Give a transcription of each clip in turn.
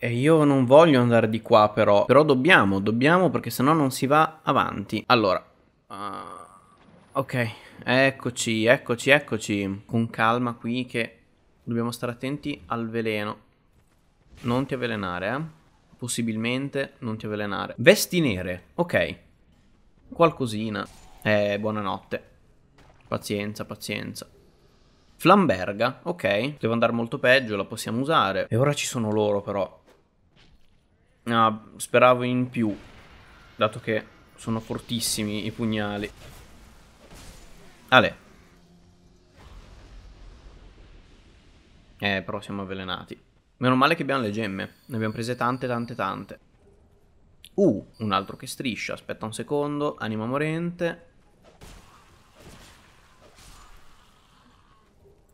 E io non voglio andare di qua però, però dobbiamo, dobbiamo perché sennò non si va avanti. Allora, uh, ok, eccoci, eccoci, eccoci. Con calma qui che dobbiamo stare attenti al veleno. Non ti avvelenare, eh. Possibilmente non ti avvelenare. Vesti nere, ok. Qualcosina. Eh, buonanotte. Pazienza, pazienza. Flamberga, ok, poteva andare molto peggio, la possiamo usare. E ora ci sono loro però. Ah, speravo in più, dato che sono fortissimi i pugnali. Ale. Eh, però siamo avvelenati. Meno male che abbiamo le gemme. Ne abbiamo prese tante, tante, tante. Uh, un altro che striscia. Aspetta un secondo. Anima morente.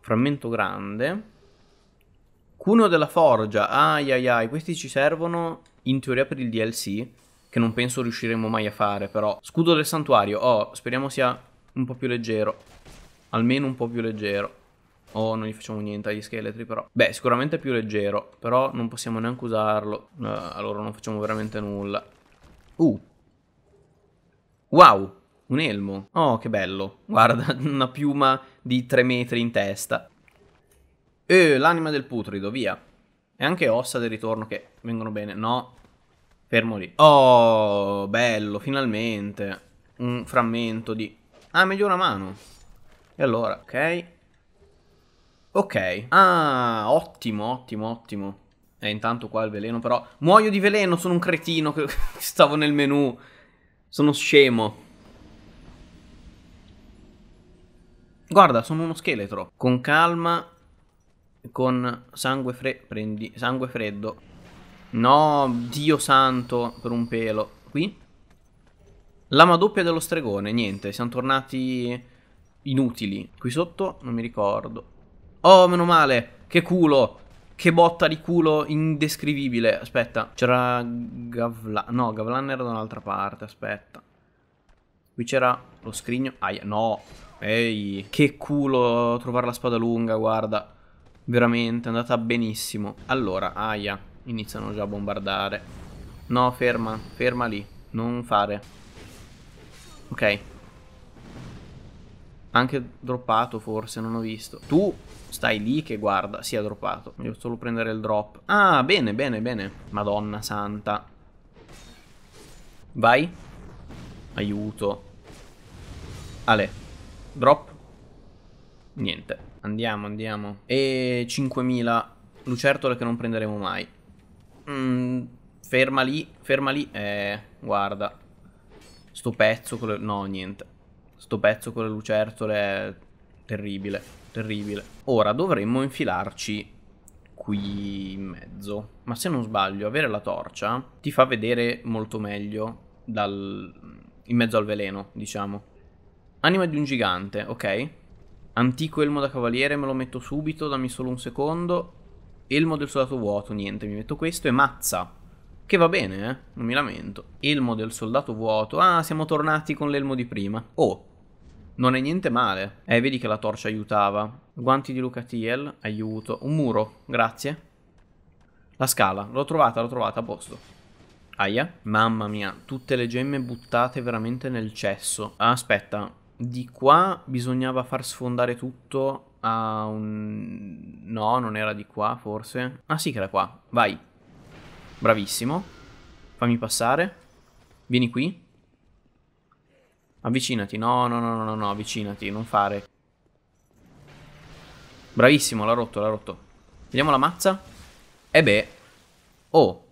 Frammento grande. Cuno della forgia. Ai ai ai. Questi ci servono in teoria per il DLC, che non penso riusciremo mai a fare, però. Scudo del santuario, oh, speriamo sia un po' più leggero. Almeno un po' più leggero. Oh, non gli facciamo niente agli scheletri però. Beh, sicuramente è più leggero, però non possiamo neanche usarlo. Uh, allora non facciamo veramente nulla. Uh. Wow, un elmo. Oh, che bello. Guarda, una piuma di 3 metri in testa. Eh, l'anima del putrido, via. E anche ossa del ritorno che vengono bene. No, fermo lì. Oh, bello, finalmente. Un frammento di... Ah, meglio una mano. E allora, ok. Ok. Ah, ottimo, ottimo, ottimo. E eh, intanto qua il veleno però... Muoio di veleno, sono un cretino che stavo nel menu. Sono scemo. Guarda, sono uno scheletro. Con calma con sangue, fre prendi sangue freddo. No, Dio santo, per un pelo. Qui? Lama doppia dello stregone, niente, siamo tornati inutili. Qui sotto non mi ricordo. Oh, meno male, che culo, che botta di culo indescrivibile. Aspetta, c'era Gavlan, no, Gavlan era da un'altra parte, aspetta. Qui c'era lo scrigno, aia, no, ehi, che culo trovare la spada lunga, guarda. Veramente, è andata benissimo. Allora, aia, iniziano già a bombardare. No, ferma, ferma lì, non fare. Ok. Anche droppato forse, non ho visto. Tu stai lì che guarda, si sì, è droppato. Devo solo prendere il drop. Ah, bene, bene, bene. Madonna santa. Vai. Aiuto. Ale. Drop. Niente. Andiamo, andiamo. E 5.000 lucertole che non prenderemo mai. Mm, ferma lì, ferma lì. Eh, guarda. Sto pezzo con le... No, niente. Sto pezzo con le lucertole è terribile, terribile. Ora dovremmo infilarci qui in mezzo. Ma se non sbaglio, avere la torcia ti fa vedere molto meglio dal... in mezzo al veleno, diciamo. Anima di un gigante, ok? Antico elmo da cavaliere me lo metto subito, dammi solo un secondo. Elmo del soldato vuoto, niente, mi metto questo e mazza. Che va bene, eh, non mi lamento. Elmo del soldato vuoto, ah, siamo tornati con l'elmo di prima. Oh, non è niente male. Eh, vedi che la torcia aiutava. Guanti di Luca Tiel, aiuto. Un muro, grazie. La scala, l'ho trovata, l'ho trovata, a posto. Aia. Mamma mia, tutte le gemme buttate veramente nel cesso. aspetta, di qua bisognava far sfondare tutto a un... No, non era di qua forse. Ah sì che era qua, vai. Bravissimo. Fammi passare. Vieni qui. Avvicinati, no, no, no, no, no, avvicinati, non fare. Bravissimo, l'ha rotto, l'ha rotto. Vediamo la mazza. E eh beh. Oh.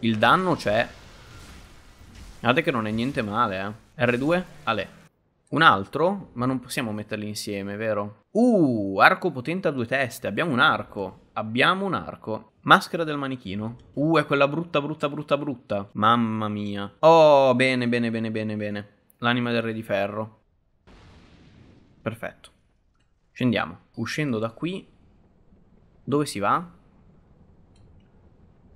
Il danno c'è. Guardate che non è niente male, eh. R2, Ale. Un altro, ma non possiamo metterli insieme, vero? Uh, arco potente a due teste, abbiamo un arco, abbiamo un arco. Maschera del manichino. Uh, è quella brutta, brutta, brutta, brutta. Mamma mia. Oh, bene, bene, bene, bene, bene. L'anima del re di ferro. Perfetto. Scendiamo. Uscendo da qui... Dove si va?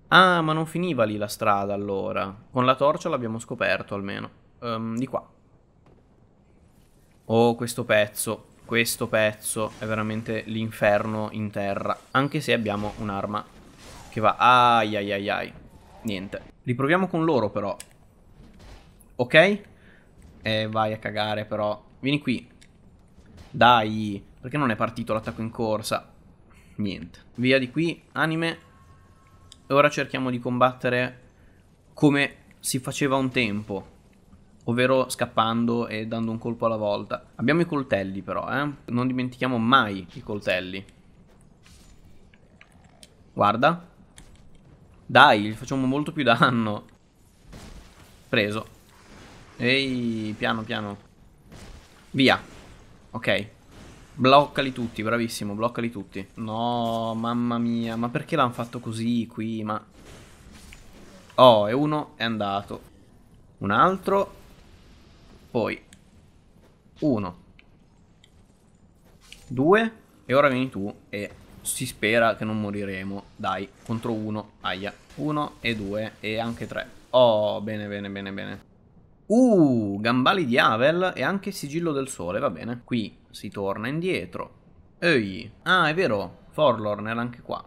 Ah, ma non finiva lì la strada allora. Con la torcia l'abbiamo scoperto almeno. Um, di qua. Oh, questo pezzo, questo pezzo è veramente l'inferno in terra. Anche se abbiamo un'arma che va... Ai ai ai ai. Niente. Riproviamo con loro però. Ok? Eh, vai a cagare però. Vieni qui. Dai. Perché non è partito l'attacco in corsa? Niente. Via di qui, anime. E ora cerchiamo di combattere come si faceva un tempo ovvero scappando e dando un colpo alla volta. Abbiamo i coltelli però, eh? Non dimentichiamo mai i coltelli. Guarda. Dai, gli facciamo molto più danno. Preso. Ehi, piano piano. Via. Ok. Bloccali tutti, bravissimo, bloccali tutti. No, mamma mia, ma perché l'hanno fatto così qui? Ma... Oh, e uno è andato. Un altro poi 1 2 e ora vieni tu e si spera che non moriremo. Dai, contro 1, aia. 1 e 2 e anche 3. Oh, bene, bene, bene, bene. Uh, gambali di Havel e anche sigillo del sole, va bene. Qui si torna indietro. Ehi, ah, è vero, Forlorn era anche qua.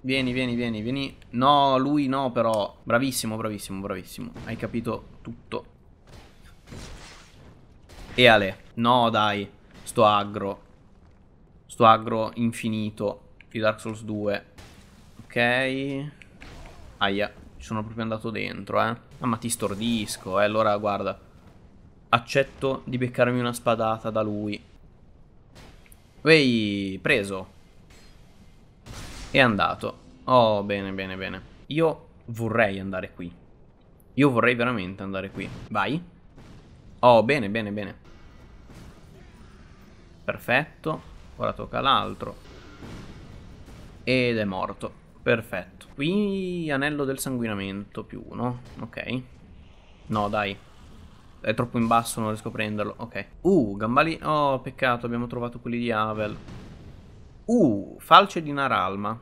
Vieni, vieni, vieni, vieni. No, lui no, però. Bravissimo, bravissimo, bravissimo. Hai capito tutto e Ale. No, dai. Sto aggro. Sto aggro infinito di Dark Souls 2. Ok. Aia. Ci sono proprio andato dentro, eh. Ah, ma ti stordisco, eh. Allora, guarda. Accetto di beccarmi una spadata da lui. Ehi, preso. È andato. Oh, bene, bene, bene. Io vorrei andare qui. Io vorrei veramente andare qui. Vai. Oh, bene, bene, bene. Perfetto. Ora tocca l'altro. Ed è morto. Perfetto. Qui anello del sanguinamento più uno. Ok. No, dai. È troppo in basso, non riesco a prenderlo. Ok. Uh, gambali... Oh, peccato, abbiamo trovato quelli di Havel. Uh, falce di Naralma.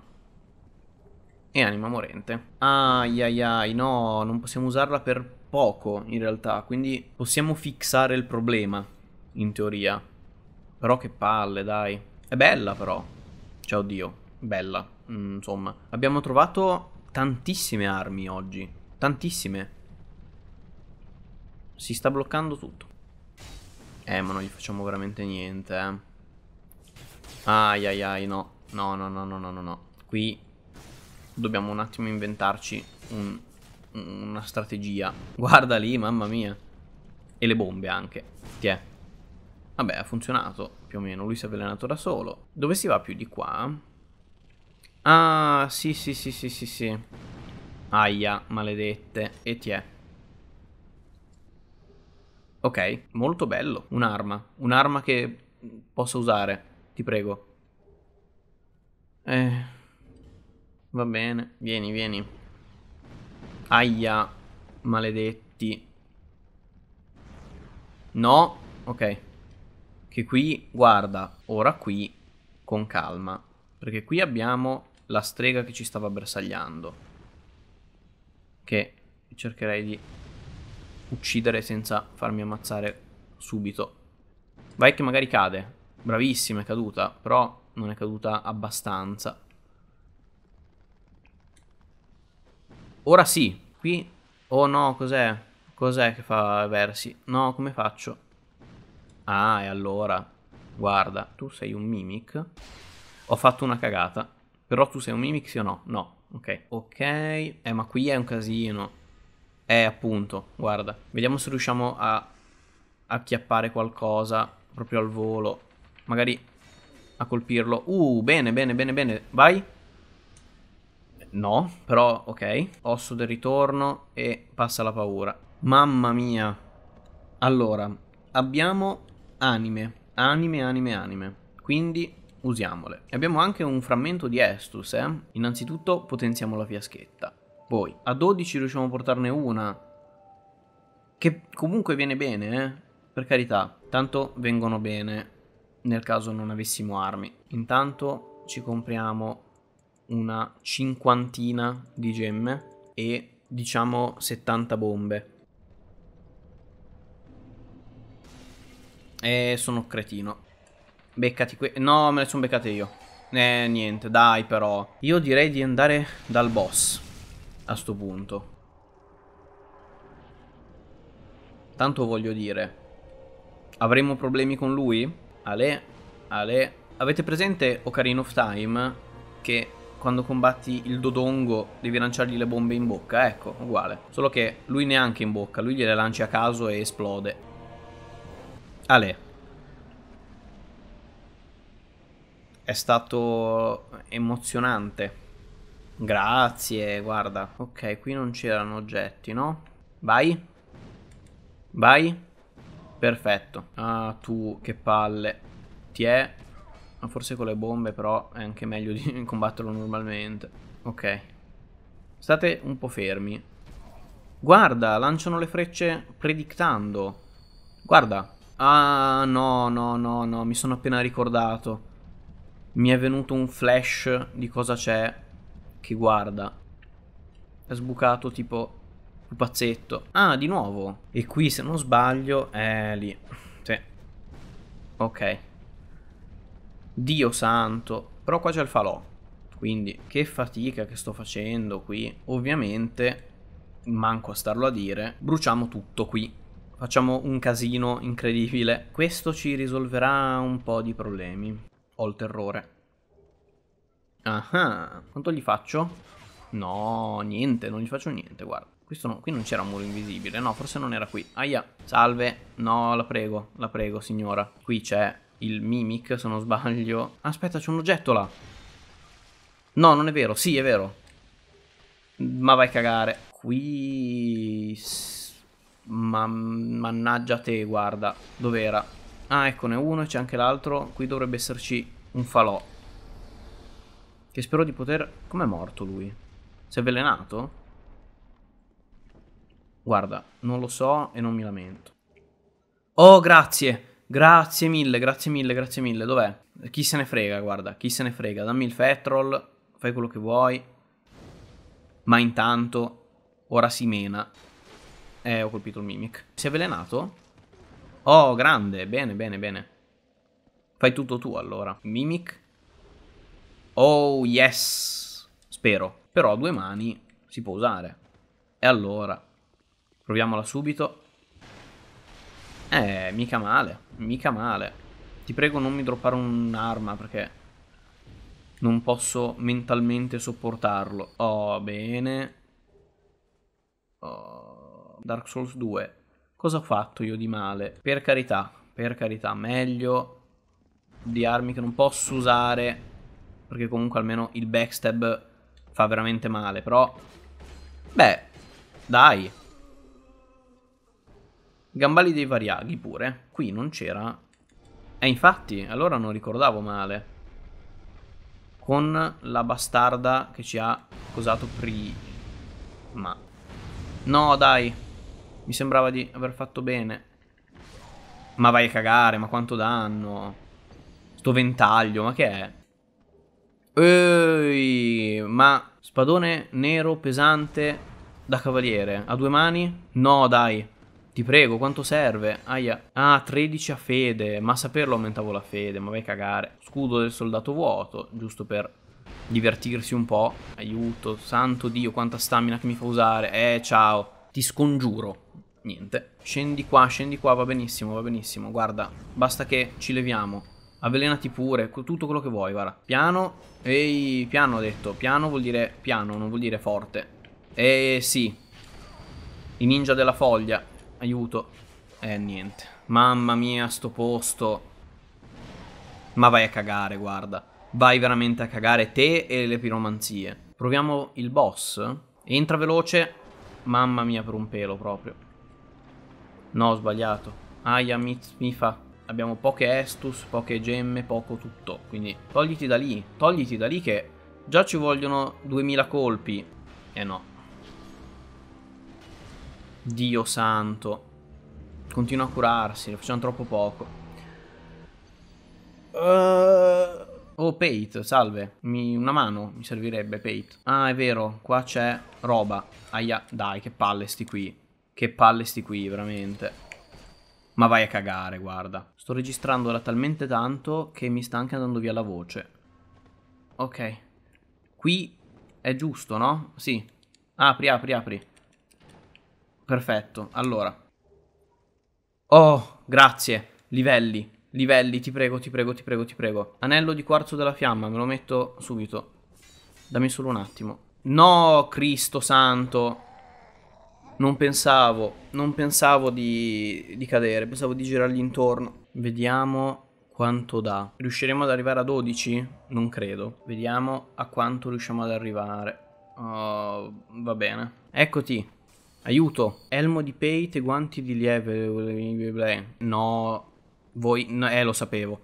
E anima morente. Ai ai ai, no, non possiamo usarla per poco in realtà, quindi possiamo fixare il problema, in teoria. Però che palle, dai. È bella però. Cioè, oddio, bella. Mm, insomma, abbiamo trovato tantissime armi oggi. Tantissime. Si sta bloccando tutto. Eh, ma non gli facciamo veramente niente, eh. Ai ai ai, no. No, no, no, no, no, no, no. Qui dobbiamo un attimo inventarci un, una strategia. Guarda lì, mamma mia. E le bombe anche. Ti è. Vabbè, ha funzionato più o meno. Lui si è avvelenato da solo. Dove si va più di qua? Ah, sì, sì, sì, sì, sì, sì. Aia, maledette. E ti è. Ok, molto bello. Un'arma. Un'arma che posso usare. Ti prego. Eh. Va bene. Vieni, vieni. Aia, maledetti. No. Ok che qui guarda ora qui con calma, perché qui abbiamo la strega che ci stava bersagliando, che cercherei di uccidere senza farmi ammazzare subito. Vai che magari cade, bravissima è caduta, però non è caduta abbastanza. Ora sì, qui... Oh no, cos'è? Cos'è che fa versi? No, come faccio? Ah, e allora, guarda, tu sei un mimic. Ho fatto una cagata. Però tu sei un mimic sì o no? No, ok. Ok, eh ma qui è un casino. Eh, appunto, guarda. Vediamo se riusciamo a acchiappare qualcosa proprio al volo. Magari a colpirlo. Uh, bene, bene, bene, bene. Vai. No, però ok. Osso del ritorno e passa la paura. Mamma mia. Allora, abbiamo anime, anime, anime, anime. Quindi usiamole. abbiamo anche un frammento di Estus, eh? Innanzitutto potenziamo la fiaschetta. Poi, a 12 riusciamo a portarne una. Che comunque viene bene, eh? Per carità, tanto vengono bene nel caso non avessimo armi. Intanto ci compriamo una cinquantina di gemme e diciamo 70 bombe. E sono cretino. Beccati qui. No, me le sono beccate io. Eh, niente, dai però. Io direi di andare dal boss. A sto punto. Tanto voglio dire. Avremo problemi con lui? Ale, Ale. Avete presente Ocarina of Time? Che quando combatti il Dodongo devi lanciargli le bombe in bocca? Ecco, uguale. Solo che lui neanche in bocca, lui gliele lanci a caso e esplode. Ale è stato emozionante grazie guarda ok qui non c'erano oggetti no vai vai perfetto ah tu che palle ti è ma forse con le bombe però è anche meglio di combatterlo normalmente ok state un po' fermi guarda lanciano le frecce predictando guarda Ah, no, no, no, no, mi sono appena ricordato. Mi è venuto un flash di cosa c'è che guarda. È sbucato tipo un pazzetto. Ah, di nuovo. E qui, se non sbaglio, è lì. Sì. Ok. Dio santo. Però qua c'è il falò. Quindi, che fatica che sto facendo qui. Ovviamente, manco a starlo a dire, bruciamo tutto qui facciamo un casino incredibile. Questo ci risolverà un po' di problemi. Ho il terrore. Ah, quanto gli faccio? No, niente, non gli faccio niente, guarda. No, qui non c'era un muro invisibile, no, forse non era qui. Aia, salve. No, la prego, la prego, signora. Qui c'è il Mimic, se non sbaglio. Aspetta, c'è un oggetto là. No, non è vero, sì, è vero. Ma vai a cagare. Qui... Ma mannaggia te, guarda, dov'era? Ah, eccone uno e c'è anche l'altro. Qui dovrebbe esserci un falò. Che spero di poter... Com'è morto lui? Si è avvelenato? Guarda, non lo so e non mi lamento. Oh, grazie! Grazie mille, grazie mille, grazie mille. Dov'è? Chi se ne frega, guarda. Chi se ne frega. Dammi il Fetrol, fai quello che vuoi. Ma intanto, ora si mena. Eh, ho colpito il Mimic. Si è avvelenato? Oh, grande. Bene, bene, bene. Fai tutto tu allora. Mimic. Oh, yes. Spero. Però a due mani si può usare. E allora... Proviamola subito. Eh, mica male. Mica male. Ti prego non mi droppare un'arma perché... Non posso mentalmente sopportarlo. Oh, bene. Oh, Dark Souls 2. Cosa ho fatto io di male? Per carità, per carità, meglio di armi che non posso usare, perché comunque almeno il backstab fa veramente male, però... Beh, dai. Gambali dei variaghi pure. Qui non c'era... E infatti, allora non ricordavo male. Con la bastarda che ci ha causato prima. Ma... No, dai. Mi sembrava di aver fatto bene. Ma vai a cagare, ma quanto danno. Sto ventaglio, ma che è? Ehi, ma spadone nero pesante da cavaliere. A due mani? No, dai. Ti prego, quanto serve? Aia. Ah, 13 a fede. Ma a saperlo aumentavo la fede, ma vai a cagare. Scudo del soldato vuoto, giusto per divertirsi un po'. Aiuto, santo Dio, quanta stamina che mi fa usare. Eh, ciao. Ti scongiuro, Niente. Scendi qua, scendi qua, va benissimo, va benissimo. Guarda, basta che ci leviamo. Avvelenati pure, tutto quello che vuoi, guarda. Piano, ehi, piano ho detto. Piano vuol dire piano, non vuol dire forte. Eh sì. I ninja della foglia. Aiuto. Eh niente. Mamma mia, sto posto. Ma vai a cagare, guarda. Vai veramente a cagare te e le piromanzie. Proviamo il boss. Entra veloce. Mamma mia, per un pelo proprio. No, ho sbagliato. Aia mi, fa. Abbiamo poche Estus, poche gemme, poco tutto. Quindi togliti da lì. Togliti da lì che già ci vogliono 2000 colpi. Eh no. Dio santo. Continua a curarsi, ne facciamo troppo poco. Uh... Oh, Pate, salve. Mi, una mano mi servirebbe, Pate. Ah, è vero, qua c'è roba. Aia, dai, che palle sti qui. Che palle sti qui, veramente. Ma vai a cagare, guarda. Sto registrando da talmente tanto che mi sta anche andando via la voce. Ok. Qui è giusto, no? Sì. Apri, apri, apri. Perfetto, allora. Oh, grazie. Livelli, livelli, ti prego, ti prego, ti prego, ti prego. Anello di quarzo della fiamma, me lo metto subito. Dammi solo un attimo. No, Cristo santo non pensavo, non pensavo di, di cadere, pensavo di girargli intorno. Vediamo quanto dà. Riusciremo ad arrivare a 12? Non credo. Vediamo a quanto riusciamo ad arrivare. Oh, va bene. Eccoti. Aiuto. Elmo di peite, e guanti di lieve. No. Voi... No, eh, lo sapevo.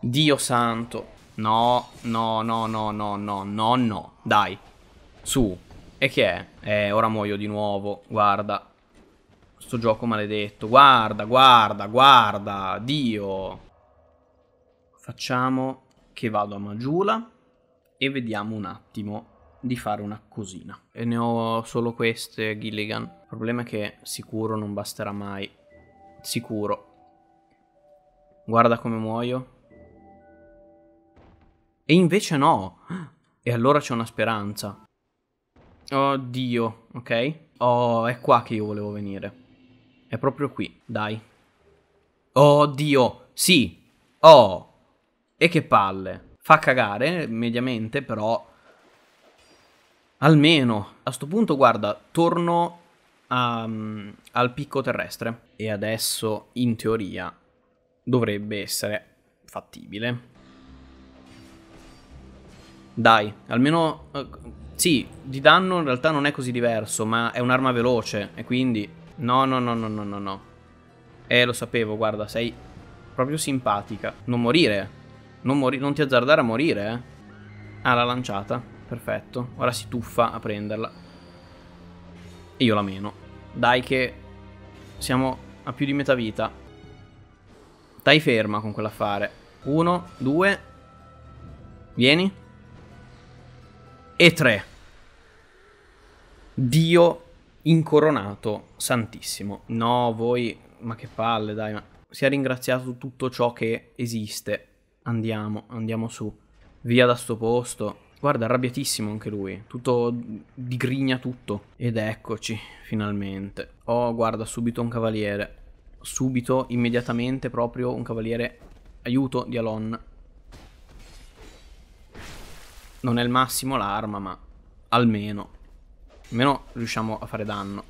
Dio santo. No, no, no, no, no, no, no, no. Dai. Su. E che è? Eh, ora muoio di nuovo, guarda. Sto gioco maledetto. Guarda, guarda, guarda, Dio. Facciamo che vado a Magiula e vediamo un attimo di fare una cosina. E ne ho solo queste, Gilligan. Il problema è che sicuro non basterà mai. Sicuro. Guarda come muoio. E invece no! E allora c'è una speranza. Oddio, ok. Oh, è qua che io volevo venire. È proprio qui, dai. Oddio, sì. Oh. E che palle. Fa cagare, mediamente, però... Almeno. A sto punto, guarda, torno a, um, ehm, al picco terrestre. E adesso, in teoria, dovrebbe essere fattibile. Dai, almeno... Uh, sì, di danno in realtà non è così diverso, ma è un'arma veloce, e quindi... No, no, no, no, no, no, no. Eh, lo sapevo, guarda, sei proprio simpatica. Non morire. Non, mori non ti azzardare a morire, eh. Ah, l'ha lanciata. Perfetto. Ora si tuffa a prenderla. E io la meno. Dai che siamo a più di metà vita. Stai ferma con quell'affare. Uno, due. Vieni. E tre. Dio incoronato santissimo. No, voi, ma che palle, dai, ma è ringraziato tutto ciò che esiste. Andiamo, andiamo su. Via da sto posto. Guarda, arrabbiatissimo anche lui. Tutto digrigna tutto. Ed eccoci, finalmente. Oh, guarda, subito un cavaliere. Subito, immediatamente, proprio un cavaliere. Aiuto di Alon. Non è il massimo l'arma, ma almeno Almeno riusciamo a fare danno.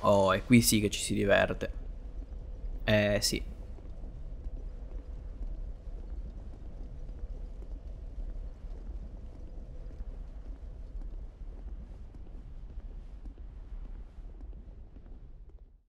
Oh, è qui sì che ci si diverte. Eh sì.